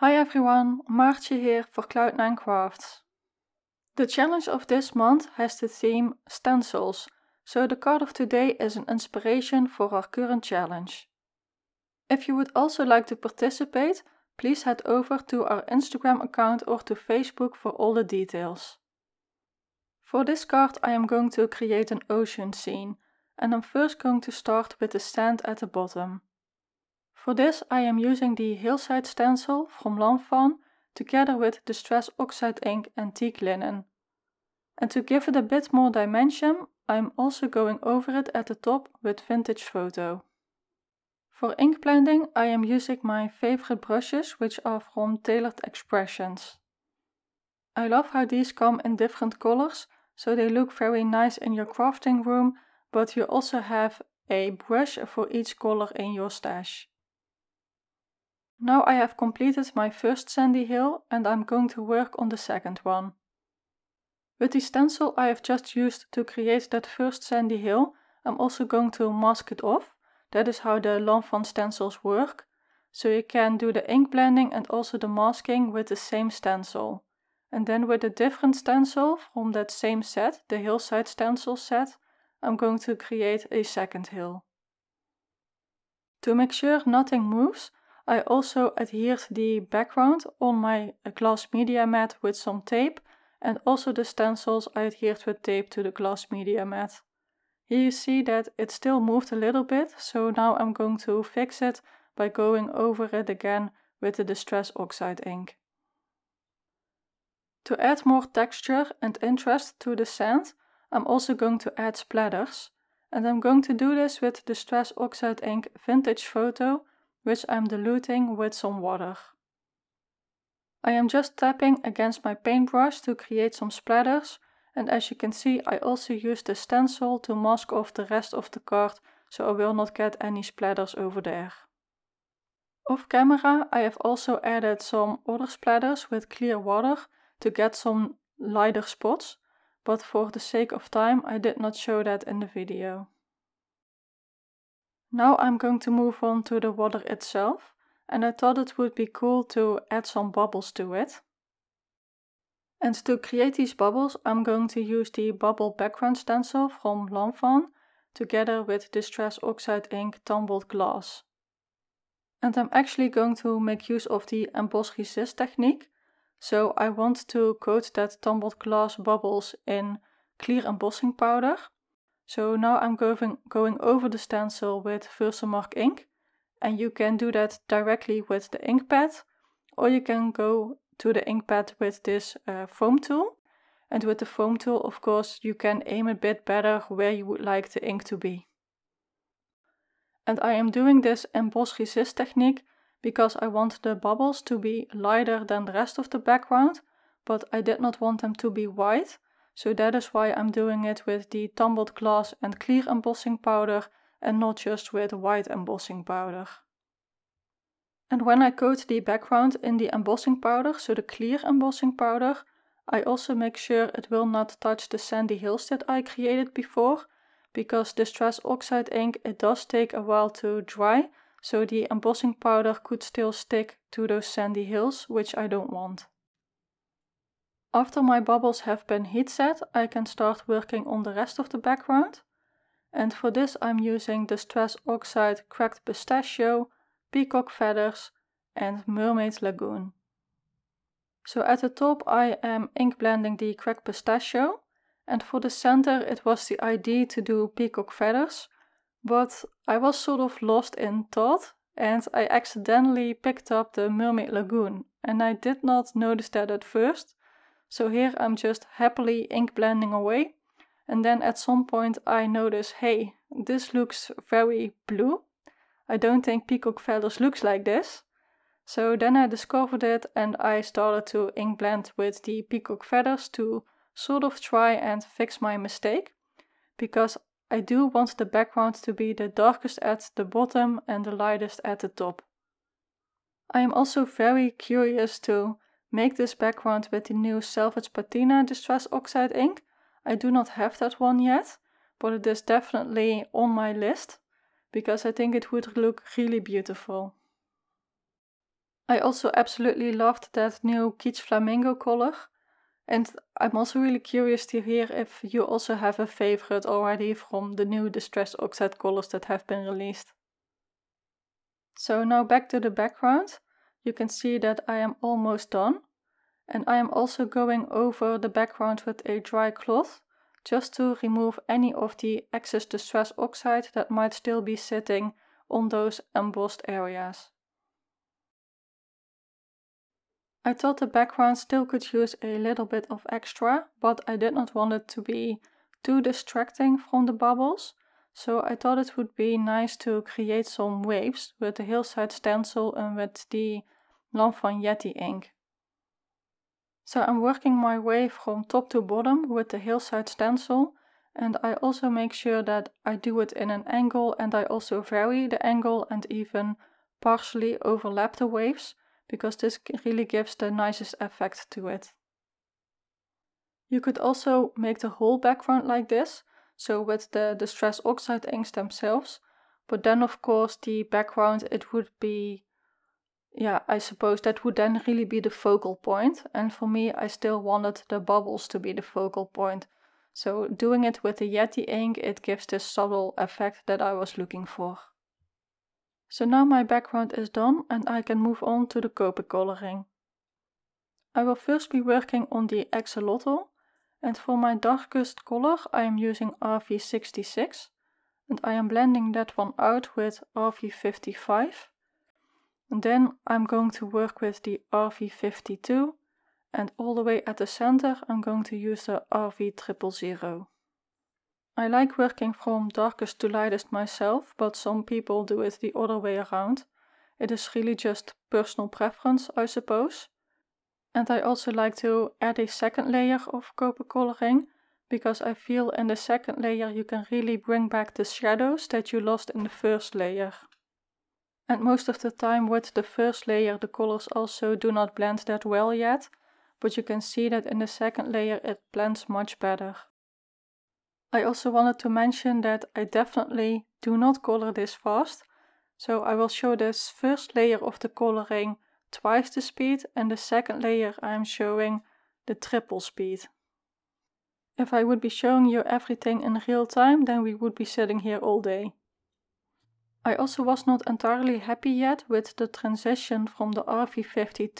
Hi everyone, Maartje here for Cloud9 Crafts. The challenge of this month has the theme stencils, so the card of today is an inspiration for our current challenge. If you would also like to participate, please head over to our Instagram account or to Facebook for all the details. For this card I am going to create an ocean scene, and I'm first going to start with the sand at the bottom. For this I am using the Hillside stencil from Lanvin together with Distress Oxide ink and linen. And to give it a bit more dimension, I'm also going over it at the top with Vintage Photo. For ink blending, I am using my favorite brushes, which are from Tailored Expressions. I love how these come in different colors, so they look very nice in your crafting room, but you also have a brush for each color in your stash. Now I have completed my first sandy hill and I'm going to work on the second one. With the stencil I have just used to create that first sandy hill, I'm also going to mask it off. That is how the Lanvin stencils work. So you can do the ink blending and also the masking with the same stencil. And then with a different stencil from that same set, the hillside stencil set, I'm going to create a second hill. To make sure nothing moves, I also adhered the background on my glass media mat with some tape and also the stencils I adhered with tape to the glass media mat. Here you see that it still moved a little bit, so now I'm going to fix it by going over it again with the Distress Oxide ink. To add more texture and interest to the sand, I'm also going to add splatters. And I'm going to do this with Distress Oxide ink Vintage Photo which I'm diluting with some water. I am just tapping against my paintbrush to create some splatters and as you can see I also use the stencil to mask off the rest of the card so I will not get any splatters over there. Off camera I have also added some other splatters with clear water to get some lighter spots, but for the sake of time I did not show that in the video. Now I'm going to move on to the water itself and I thought it would be cool to add some bubbles to it. And to create these bubbles I'm going to use the bubble background stencil from Lanvin together with Distress Oxide Ink Tumbled Glass. And I'm actually going to make use of the emboss resist technique so I want to coat that tumbled glass bubbles in clear embossing powder so now I'm going, going over the stencil with Versamark ink and you can do that directly with the ink pad or you can go to the ink pad with this uh, foam tool. And with the foam tool, of course, you can aim a bit better where you would like the ink to be. And I am doing this emboss resist technique because I want the bubbles to be lighter than the rest of the background, but I did not want them to be white, so that is why I'm doing it with the tumbled glass and clear embossing powder and not just with white embossing powder. And when I coat the background in the embossing powder, so the clear embossing powder, I also make sure it will not touch the sandy hills that I created before, because the stress oxide ink, it does take a while to dry, so the embossing powder could still stick to those sandy hills, which I don't want. After my bubbles have been heat set, I can start working on the rest of the background. And for this I'm using Distress Oxide Cracked Pistachio, Peacock Feathers and mermaid Lagoon. So at the top I am ink blending the cracked pistachio and for the center it was the idea to do peacock feathers but I was sort of lost in thought and I accidentally picked up the Mermaid Lagoon and I did not notice that at first so here I'm just happily ink blending away. And then at some point I notice, hey, this looks very blue. I don't think Peacock Feathers looks like this. So then I discovered it and I started to ink blend with the Peacock Feathers to sort of try and fix my mistake. Because I do want the background to be the darkest at the bottom and the lightest at the top. I am also very curious to Make this background with the new Salvage Patina Distress Oxide ink. I do not have that one yet, but it is definitely on my list because I think it would look really beautiful. I also absolutely loved that new Kitsch Flamingo color. And I'm also really curious to hear if you also have a favorite already from the new Distress Oxide colors that have been released. So now back to the background. You can see that I am almost done and I am also going over the background with a dry cloth just to remove any of the excess distress oxide that might still be sitting on those embossed areas. I thought the background still could use a little bit of extra, but I did not want it to be too distracting from the bubbles, so I thought it would be nice to create some waves with the hillside stencil and with the Lanfan Yeti ink. So I'm working my way from top to bottom with the hillside stencil and I also make sure that I do it in an angle and I also vary the angle and even partially overlap the waves because this really gives the nicest effect to it. You could also make the whole background like this, so with the distress oxide inks themselves, but then of course the background it would be yeah, I suppose that would then really be the focal point. And for me, I still wanted the bubbles to be the focal point. So doing it with the Yeti ink, it gives this subtle effect that I was looking for. So now my background is done and I can move on to the Copic coloring. I will first be working on the axolotl and for my darkest color I am using RV66 and I am blending that one out with RV55 and then I'm going to work with the RV52 and all the way at the center I'm going to use the RV000. I like working from darkest to lightest myself, but some people do it the other way around. It is really just personal preference, I suppose. And I also like to add a second layer of copper coloring, because I feel in the second layer you can really bring back the shadows that you lost in the first layer and most of the time with the first layer the colors also do not blend that well yet, but you can see that in the second layer it blends much better. I also wanted to mention that I definitely do not color this fast, so I will show this first layer of the coloring twice the speed and the second layer I am showing the triple speed. If I would be showing you everything in real time, then we would be sitting here all day. I also was not entirely happy yet with the transition from the RV52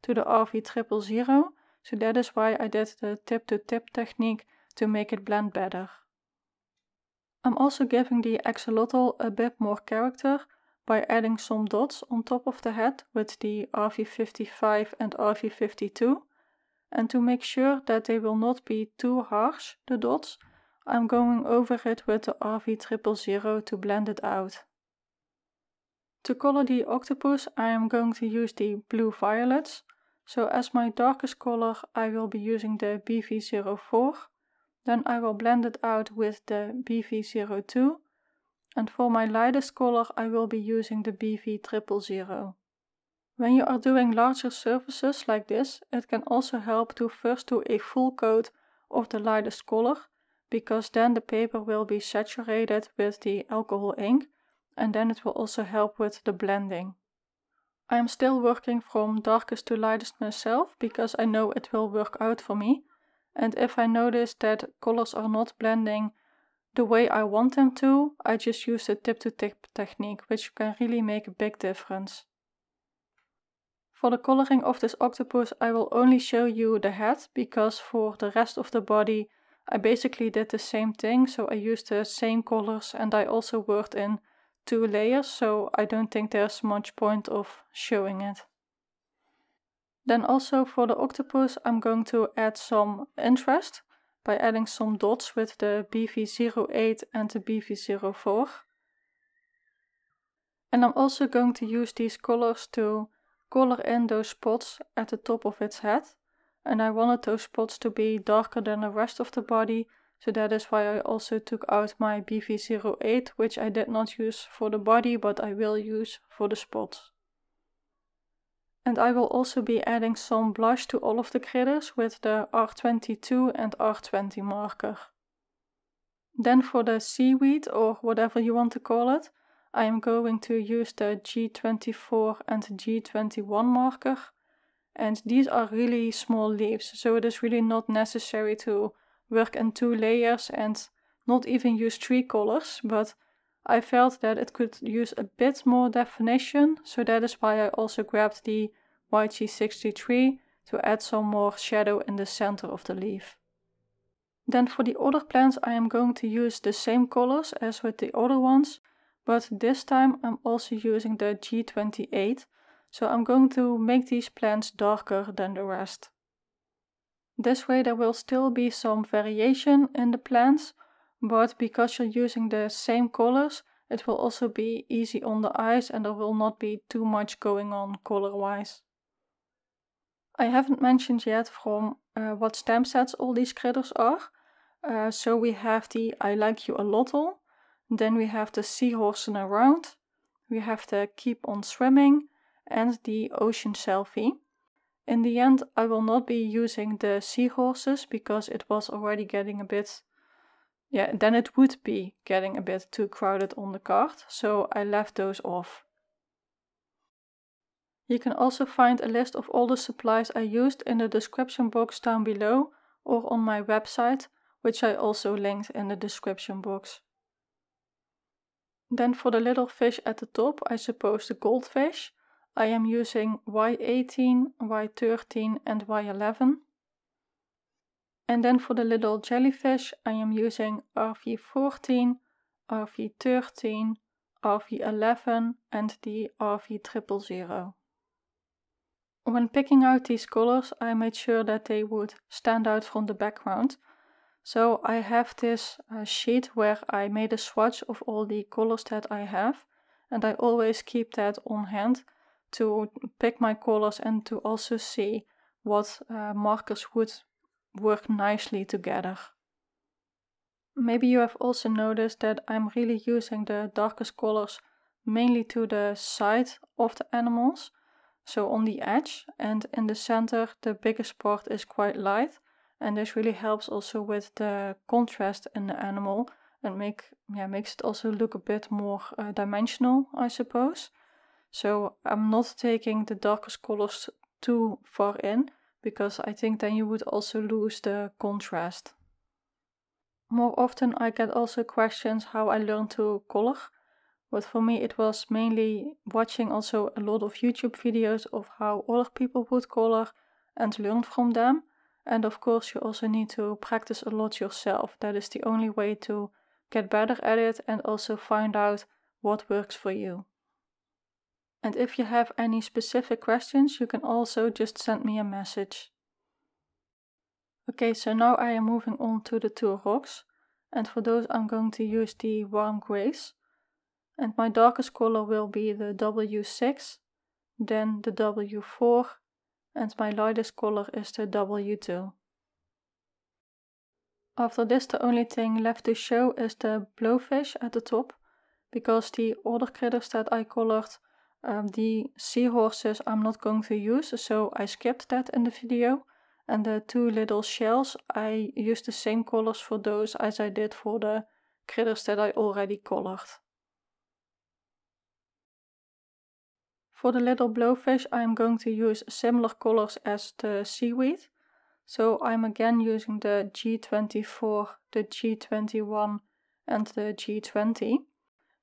to the RV000, so that is why I did the tip-to-tip -tip technique to make it blend better. I'm also giving the axolotl a bit more character by adding some dots on top of the head with the RV55 and RV52. And to make sure that they will not be too harsh, the dots, I'm going over it with the RV000 to blend it out. To color the octopus, I am going to use the blue violets. So as my darkest color, I will be using the BV04. Then I will blend it out with the BV02. And for my lightest color, I will be using the BV000. When you are doing larger surfaces like this, it can also help to first do a full coat of the lightest color, because then the paper will be saturated with the alcohol ink and then it will also help with the blending. I am still working from darkest to lightest myself because I know it will work out for me. And if I notice that colors are not blending the way I want them to, I just use the tip to tip technique, which can really make a big difference. For the coloring of this octopus, I will only show you the head because for the rest of the body, I basically did the same thing. So I used the same colors and I also worked in two layers, so I don't think there's much point of showing it. Then also for the octopus, I'm going to add some interest by adding some dots with the BV08 and the BV04. And I'm also going to use these colors to color in those spots at the top of its head. And I wanted those spots to be darker than the rest of the body so that is why I also took out my BV08, which I did not use for the body, but I will use for the spots. And I will also be adding some blush to all of the critters with the R22 and R20 marker. Then for the seaweed or whatever you want to call it, I am going to use the G24 and G21 marker. And these are really small leaves, so it is really not necessary to work in two layers and not even use three colors, but I felt that it could use a bit more definition, so that is why I also grabbed the YG63 to add some more shadow in the center of the leaf. Then for the other plants I am going to use the same colors as with the other ones, but this time I'm also using the G28, so I'm going to make these plants darker than the rest. This way there will still be some variation in the plants, but because you're using the same colors, it will also be easy on the eyes and there will not be too much going on color-wise. I haven't mentioned yet from uh, what stamp sets all these critters are. Uh, so we have the I like you a lottle, then we have the seahorsing around, we have the keep on swimming and the ocean selfie. In the end, I will not be using the seahorses because it was already getting a bit, yeah, then it would be getting a bit too crowded on the card, so I left those off. You can also find a list of all the supplies I used in the description box down below or on my website, which I also linked in the description box. Then for the little fish at the top, I suppose the goldfish, I am using Y18, Y13 and Y11. And then for the little jellyfish, I am using RV14, RV13, RV11 and the RV000. When picking out these colors, I made sure that they would stand out from the background. So I have this uh, sheet where I made a swatch of all the colors that I have and I always keep that on hand to pick my colors and to also see what uh, markers would work nicely together. Maybe you have also noticed that I'm really using the darkest colors mainly to the side of the animals, so on the edge and in the center the biggest part is quite light and this really helps also with the contrast in the animal and make yeah makes it also look a bit more uh, dimensional I suppose. So I'm not taking the darkest colors too far in, because I think then you would also lose the contrast. More often I get also questions how I learned to color, but for me it was mainly watching also a lot of YouTube videos of how other people would color and learn from them. And of course you also need to practice a lot yourself. That is the only way to get better at it and also find out what works for you. And if you have any specific questions, you can also just send me a message. Okay, so now I am moving on to the two rocks. And for those, I'm going to use the warm grays. And my darkest color will be the W6, then the W4, and my lightest color is the W2. After this, the only thing left to show is the blowfish at the top, because the other critters that I colored um, ehm, the seahorses I'm not going to use, so I skipped that in the video. And the two little shells, I used the same colors for those as I did for the critters that I already colored. For the little blowfish, I'm going to use similar colors as the seaweed. So I'm again using the G24, the G21 and the G20.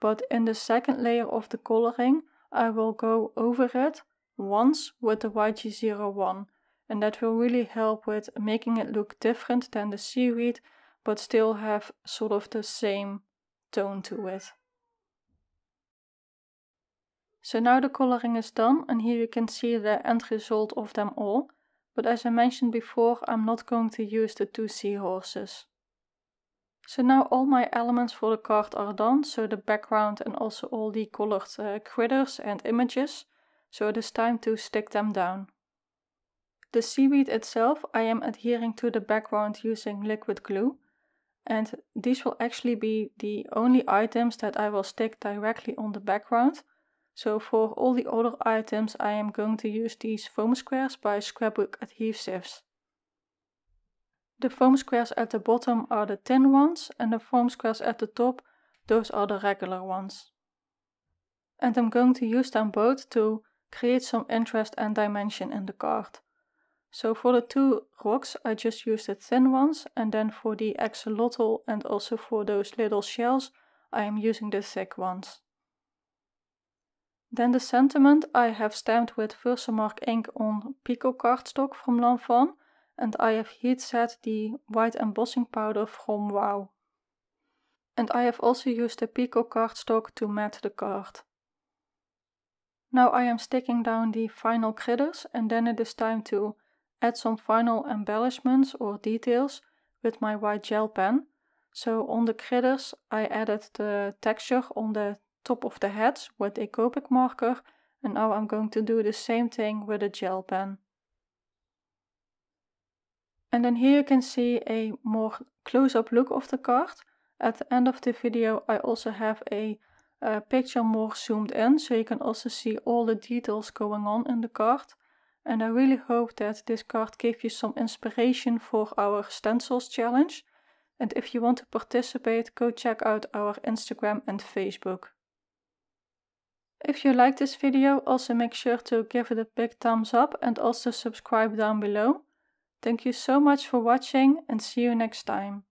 But in the second layer of the coloring, I will go over it once with the YG01 and that will really help with making it look different than the seaweed but still have sort of the same tone to it. So now the coloring is done and here you can see the end result of them all. But as I mentioned before, I'm not going to use the two seahorses. So now all my elements for the card are done, so the background and also all the colored uh, critters and images, so it is time to stick them down. The seaweed itself I am adhering to the background using liquid glue, and these will actually be the only items that I will stick directly on the background. So for all the other items I am going to use these foam squares by scrapbook adhesives. The foam squares at the bottom are the thin ones and the foam squares at the top, those are the regular ones. And I'm going to use them both to create some interest and dimension in the card. So for the two rocks I just used the thin ones and then for the axolotl and also for those little shells I am using the thick ones. Then the sentiment I have stamped with Versamark ink on Pico cardstock from L'Enfant and I have heat-set the white embossing powder from WOW. And I have also used the Pico cardstock to mat the card. Now I am sticking down the final critters and then it is time to add some final embellishments or details with my white gel pen. So on the critters I added the texture on the top of the heads with a Copic marker and now I'm going to do the same thing with a gel pen. And then here you can see a more close-up look of the card. At the end of the video I also have a, picture more zoomed in, so you can also see all the details going on in the card. And I really hope that this card gave you some inspiration for our stencils challenge. And if you want to participate, go check out our Instagram and Facebook. If you like this video, also make sure to give it a big thumbs up and also subscribe down below. Thank you so much for watching and see you next time.